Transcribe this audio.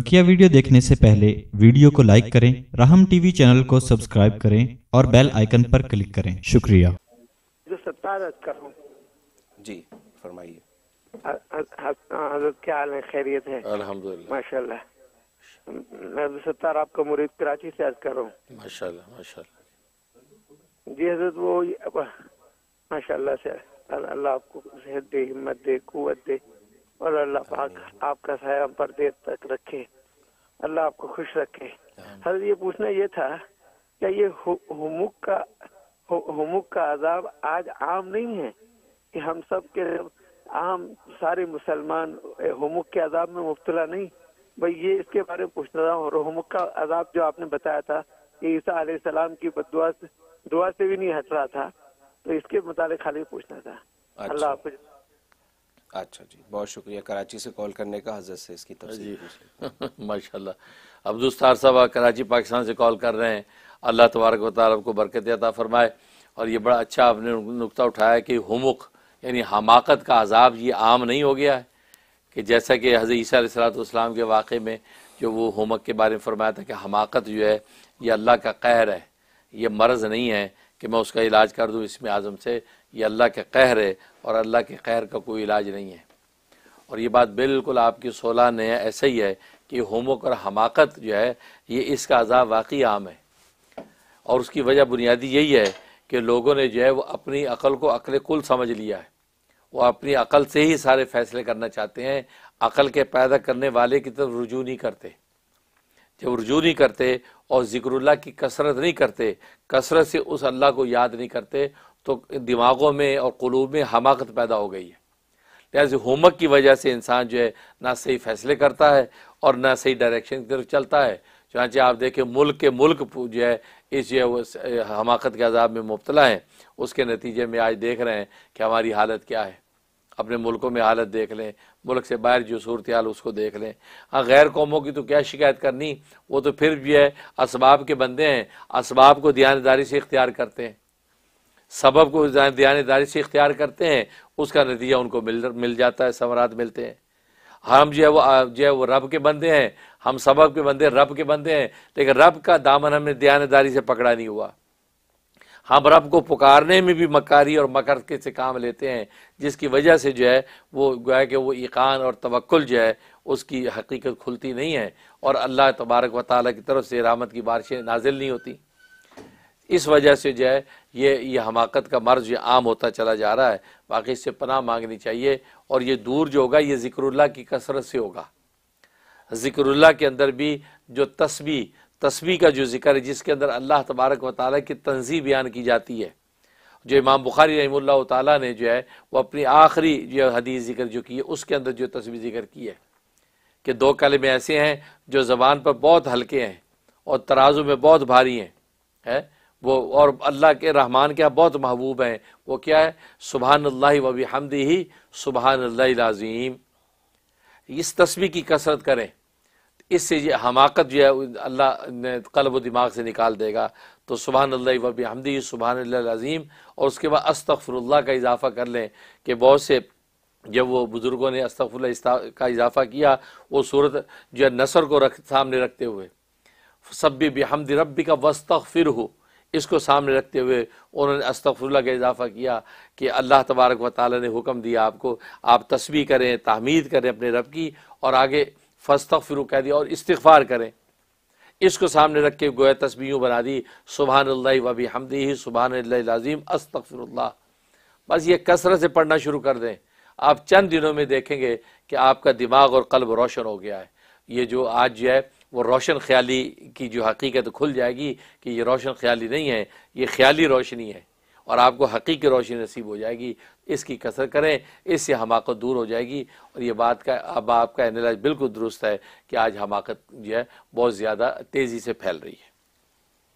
बकिया वीडियो देखने से पहले वीडियो को लाइक करें राहम टीवी चैनल को सब्सक्राइब करें और बेल आइकन पर क्लिक करें शुक्रिया जो कर जी फरमाइए क्या हाल है खैरियत है माशाल्लाह मैं अब्दुल सत्तार आपका मुरीद कराची से अर्ज कर रहा हूँ माशाल्लाह माशाल्लाह जी हजरत वो माशाल्लाह से अल्लाह आपको सेहत दे हिम्मत दे कुत दे और अल्लाह पाक आपका साया पर देर तक रखे अल्लाह आपको खुश रखे हर ये पूछना ये था क्या ये हुमुक का हुमुक का आजाब आज आम नहीं है कि हम सब के आम सारे मुसलमान हुमुक के आजाब में मुबतला नहीं भाई ये इसके बारे में पूछना था और हुमुक का आजाब जो आपने बताया था कि ईसा सलाम की बदुआ से दुआ से भी नहीं हट रहा था तो इसके मुताबिक खाली पूछना था अच्छा। अल्लाह आपको अच्छा जी बहुत शुक्रिया कराची से कॉल करने का हजरत से इसकी तफसील माशाल्लाह अब्दुस्तार साहब कराची पाकिस्तान से कॉल कर रहे हैं अल्लाह तबारक वाल को बरकत अता फरमाए और ये बड़ा अच्छा आपने नुकता उठाया कि हमुक यानी हमाकत का अजाब ये आम नहीं हो गया है कि जैसा कि हज़रत सलातम के वाक़े में जो वो हमक के बारे में फरमाया था कि हमाकत जो है ये अल्लाह का कहर है ये मर्ज़ नहीं है कि मैं उसका इलाज कर दूँ इसमें आज़म से ये अल्लाह के कहर है और अल्लाह के कहर का कोई इलाज नहीं है और ये बात बिल्कुल आपकी सोलह ने ऐसे ही है कि होमवर्क और हमाकत जो है ये इसका अजाब वाकई आम है और उसकी वजह बुनियादी यही है कि लोगों ने जो है वो अपनी अकल को अकल कुल समझ लिया है वो अपनी अकल से ही सारे फैसले करना चाहते हैं अकल के पैदा करने वाले की तरफ रुजू नहीं करते जब रुजू नहीं करते और ज़िक्रुल्ला की कसरत नहीं करते कसरत से उस अल्लाह को याद नहीं करते तो दिमागों में और कलूब में हमाकत पैदा हो गई है लिहाजा होमवर्क की वजह से इंसान जो है ना सही फैसले करता है और ना सही डायरेक्शन की तरफ चलता है चाँचे आप देखें मुल्क के मुल्क जो है इस जो है हमाकत के अजाब में मुबतला हैं उसके नतीजे में आज देख रहे हैं कि हमारी हालत क्या है अपने मुल्कों में हालत देख लें मुल्क से बाहर जो सूरत हाल उसको देख लें हाँ गैर कौमों की तो क्या शिकायत करनी वो तो फिर भी है इसबाब के बंदे हैं इसबाब को दयानदारी से इख्तियार करते हैं सबब को दयानदारी से इख्तियार करते हैं उसका नतीजा उनको मिल मिल जाता है समरात मिलते हैं हम जो है वो जो है वो रब के बंदे हैं हम सबब के बंदे रब के बंदे हैं लेकिन रब का दामन हमने दयानदारी से पकड़ा नहीं हुआ हम रब को पुकारने में भी मकारी और मकर के से काम लेते हैं जिसकी वजह से जो है वो गोया कि वो ईकान और तवक्ल जो है उसकी हकीकत खुलती नहीं है और अल्लाह तबारक व ताली की तरफ से रामत की बारिशें नाजिल नहीं होती इस वजह से जो है ये ये हमाकत का मर्ज ये आम होता चला जा रहा है बाकी इससे पनाह मांगनी चाहिए और ये दूर जो होगा ये ज़िक्रुल्ला की कसरत से होगा ज़िक्रुल्ला के अंदर भी जो तस्बी तस्बी का जो जिक्र है जिसके अंदर अल्लाह तबारक व ताली की तंजी बयान की जाती है जो इमाम बुखारी रहमल्ला ताली ने जो है वह अपनी आखिरी जो हदीस जिक्र जो की है उसके अंदर जो तस्वीर जिक्र की है कि दो कलमे ऐसे हैं जो ज़बान पर बहुत हल्के हैं और तराजू में बहुत भारी हैं है? वो और अल्लाह के रहमान के बहुत महबूब हैं वो क्या है सुबहान अल्लाह वबी हमदी ही सुबहान इस तस्वीर की कसरत करें इससे ये हमाकत जो है अल्लाह ने कलब दिमाग से निकाल देगा तो सुबहान अल्लाह वबी हमदी सुबहान अज़ीम और उसके बाद अस्तफ़रल्ला का इजाफ़ा कर लें कि बहुत से जब वो बुज़ुर्गों ने अस्तफ़ुल्ला का इजाफ़ा किया वो सूरत जो है नसर को रख सामने रखते हुए सब भी हमद रबी का वस्तफ़िर हो इसको सामने रखते हुए उन्होंने अस्तफुल्ला का इजाफ़ा किया कि अल्लाह तबारक व ताली ने हुक्म दिया आपको आप तस्वीर करें तहमीद करें अपने रब की और आगे फस्तक कह दिया और इस्तफ़ार करें इसको सामने रख के गोया तस्वीर बना दी सुबह वबी हमदी ही सुबहान लाजीम अस्तफ़िर बस ये कसरत से पढ़ना शुरू कर दें आप चंद दिनों में देखेंगे कि आपका दिमाग और कल्ब रोशन हो गया है ये जो आज जो है वो रोशन ख्याली की जो हकीकत खुल जाएगी कि ये रोशन ख्याली नहीं है ये ख्याली रोशनी है और आपको हकीकी रोशनी नसीब हो जाएगी इसकी कसर करें इससे हमाकत दूर हो जाएगी और ये बात का अब आपका एनालाइज बिल्कुल दुरुस्त है कि आज हमाकत जो है बहुत ज़्यादा तेज़ी से फैल रही है